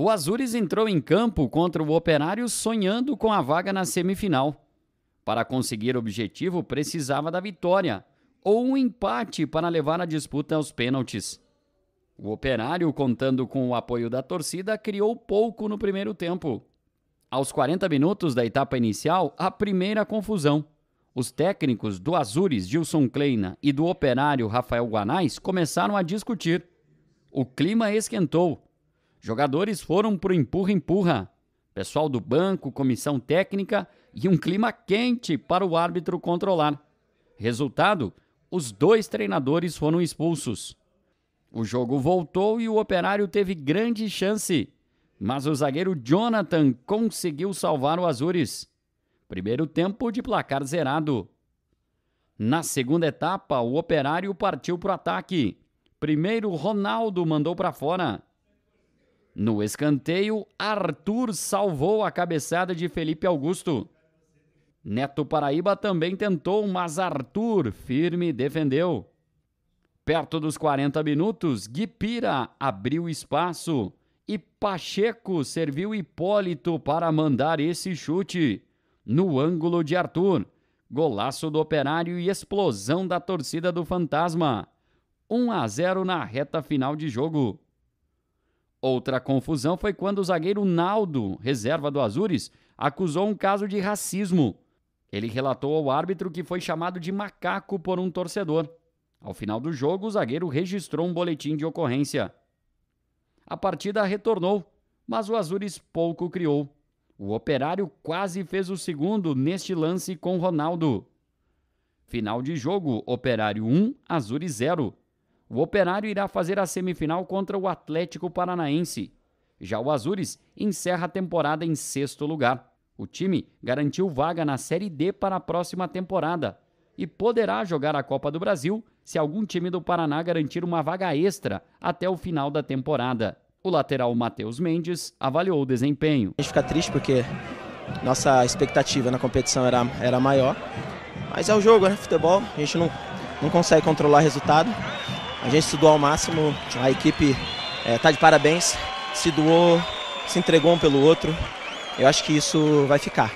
O Azures entrou em campo contra o Operário sonhando com a vaga na semifinal. Para conseguir o objetivo, precisava da vitória ou um empate para levar a disputa aos pênaltis. O Operário, contando com o apoio da torcida, criou pouco no primeiro tempo. Aos 40 minutos da etapa inicial, a primeira confusão. Os técnicos do Azures, Gilson Kleina, e do Operário, Rafael Guanais, começaram a discutir. O clima esquentou Jogadores foram pro empurra-empurra. Pessoal do banco, comissão técnica e um clima quente para o árbitro controlar. Resultado: os dois treinadores foram expulsos. O jogo voltou e o Operário teve grande chance, mas o zagueiro Jonathan conseguiu salvar o Azures. Primeiro tempo de placar zerado. Na segunda etapa, o Operário partiu para o ataque. Primeiro, Ronaldo mandou para fora. No escanteio, Arthur salvou a cabeçada de Felipe Augusto. Neto Paraíba também tentou, mas Arthur, firme, defendeu. Perto dos 40 minutos, Guipira abriu espaço e Pacheco serviu Hipólito para mandar esse chute no ângulo de Arthur. Golaço do operário e explosão da torcida do Fantasma. 1 a 0 na reta final de jogo. Outra confusão foi quando o zagueiro Naldo, reserva do Azures, acusou um caso de racismo. Ele relatou ao árbitro que foi chamado de macaco por um torcedor. Ao final do jogo, o zagueiro registrou um boletim de ocorrência. A partida retornou, mas o Azures pouco criou. O Operário quase fez o segundo neste lance com Ronaldo. Final de jogo: Operário 1, Azures 0. O Operário irá fazer a semifinal contra o Atlético Paranaense. Já o Azures encerra a temporada em sexto lugar. O time garantiu vaga na Série D para a próxima temporada e poderá jogar a Copa do Brasil se algum time do Paraná garantir uma vaga extra até o final da temporada. O lateral Matheus Mendes avaliou o desempenho. A gente fica triste porque nossa expectativa na competição era, era maior, mas é o jogo, né? Futebol, a gente não, não consegue controlar resultado. A gente se doou ao máximo, a equipe está eh, é, de parabéns, se doou, se entregou um pelo outro. Eu acho que isso vai ficar.